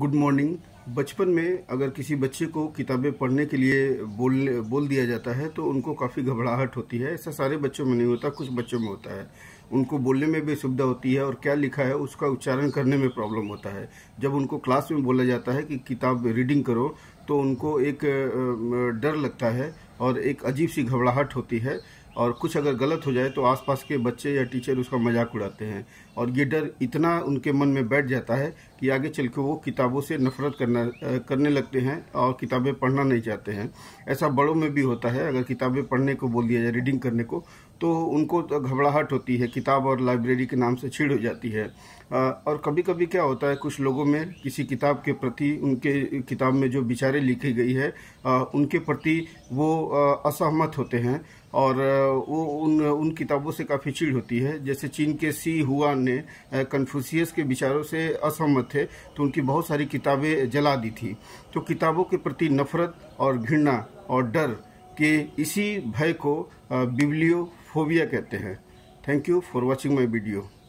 good morning बचपन में अगर किसी बच्चे को किताबें पढ़ने के लिए बोल बोल दिया जाता है तो उनको काफ़ी घबराहट होती है ऐसा सारे बच्चों में नहीं होता कुछ बच्चों में होता है उनको बोलने में भी सुविधा होती है और क्या लिखा है उसका उच्चारण करने में प्रॉब्लम होता है जब उनको क्लास में बोला जाता है कि किताब रीडिंग करो तो उनको एक डर लगता है और एक अजीब सी घबराहट होती है और कुछ अगर गलत हो जाए तो आसपास के बच्चे या टीचर उसका मजाक उड़ाते हैं और ये डर इतना उनके मन में बैठ जाता है कि आगे चल के वो किताबों से नफरत करना करने लगते हैं और किताबें पढ़ना नहीं चाहते हैं ऐसा बड़ों में भी होता है अगर किताबें पढ़ने को बोल दिया जाए रीडिंग करने को तो उनको तो घबराहट होती है किताब और लाइब्रेरी के नाम से छीड़ हो जाती है और कभी कभी क्या होता है कुछ लोगों में किसी किताब के प्रति उनके किताब में जो विचारें लिखी गई है उनके प्रति वो असहमत होते हैं और वो उन उन किताबों से काफ़ी चिड़ होती है जैसे चीन के सी हुआ ने कन्फ्यूसियस के विचारों से असहमत थे तो उनकी बहुत सारी किताबें जला दी थी तो किताबों के प्रति नफरत और घृणा और डर के इसी भय को बिब्लियोफोबिया कहते हैं thank you for watching my video